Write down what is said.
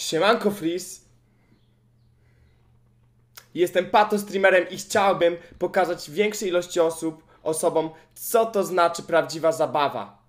Siemanko Fris. Jestem pato streamerem i chciałbym pokazać większej ilości osób, osobom, co to znaczy prawdziwa zabawa.